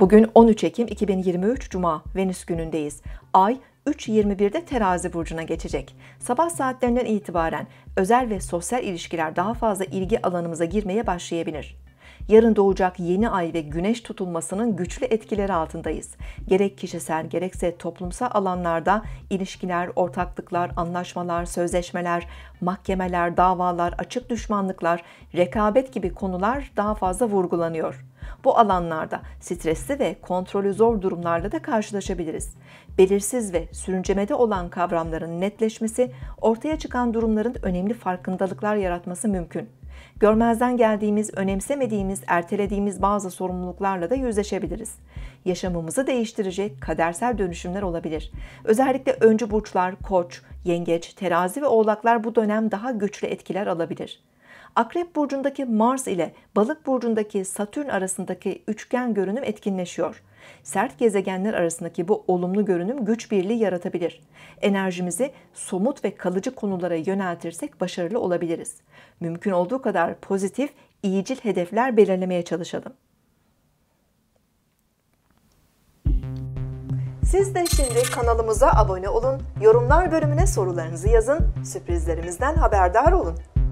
Bugün 13 Ekim 2023 Cuma Venüs günündeyiz. Ay 3.21'de terazi burcuna geçecek. Sabah saatlerinden itibaren özel ve sosyal ilişkiler daha fazla ilgi alanımıza girmeye başlayabilir. Yarın doğacak yeni ay ve güneş tutulmasının güçlü etkileri altındayız. Gerek kişisel gerekse toplumsal alanlarda ilişkiler, ortaklıklar, anlaşmalar, sözleşmeler, mahkemeler, davalar, açık düşmanlıklar, rekabet gibi konular daha fazla vurgulanıyor. Bu alanlarda stresli ve kontrolü zor durumlarla da karşılaşabiliriz. Belirsiz ve sürüncemede olan kavramların netleşmesi, ortaya çıkan durumların önemli farkındalıklar yaratması mümkün. Görmezden geldiğimiz, önemsemediğimiz, ertelediğimiz bazı sorumluluklarla da yüzleşebiliriz. Yaşamımızı değiştirecek kadersel dönüşümler olabilir. Özellikle öncü burçlar, koç, yengeç, terazi ve oğlaklar bu dönem daha güçlü etkiler alabilir. Akrep burcundaki Mars ile Balık burcundaki Satürn arasındaki üçgen görünüm etkinleşiyor. Sert gezegenler arasındaki bu olumlu görünüm güç birliği yaratabilir. Enerjimizi somut ve kalıcı konulara yöneltirsek başarılı olabiliriz. Mümkün olduğu kadar pozitif, iyicil hedefler belirlemeye çalışalım. Siz de şimdi kanalımıza abone olun, yorumlar bölümüne sorularınızı yazın, sürprizlerimizden haberdar olun.